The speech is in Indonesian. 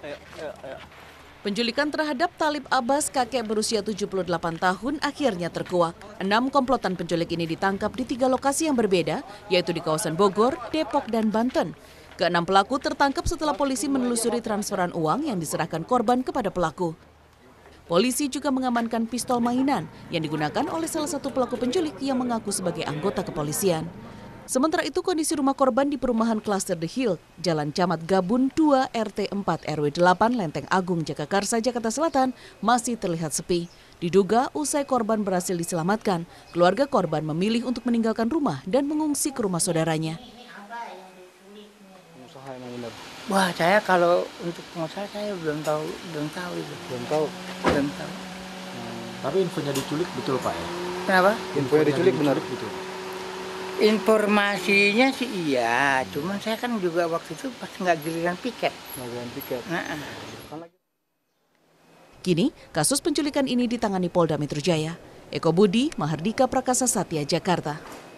Penjulikan Penculikan terhadap Talib Abbas, kakek berusia 78 tahun, akhirnya terkuak. Enam komplotan penculik ini ditangkap di tiga lokasi yang berbeda, yaitu di kawasan Bogor, Depok, dan Banten. Keenam pelaku tertangkap setelah polisi menelusuri transferan uang yang diserahkan korban kepada pelaku. Polisi juga mengamankan pistol mainan yang digunakan oleh salah satu pelaku penculik yang mengaku sebagai anggota kepolisian. Sementara itu kondisi rumah korban di perumahan Cluster The Hill, Jalan Camat Gabun 2 RT 4 RW 8 Lenteng Agung Jakarta, Jakarta Selatan masih terlihat sepi. Diduga usai korban berhasil diselamatkan, keluarga korban memilih untuk meninggalkan rumah dan mengungsi ke rumah saudaranya. Wah, saya kalau untuk pengusaha saya belum tahu, belum tahu itu. Belum tahu. Belum tahu. Hmm. Tapi infonya diculik betul, Pak ya? Kenapa? Infonya, infonya diculik, diculik benar. Betul. Informasinya sih iya, cuman saya kan juga waktu itu pas nggak giliran piket. Giliran piket. Kini, kasus penculikan ini ditangani Polda Metro Jaya. Eko Budi, Mahardika Prakasa Satya, Jakarta.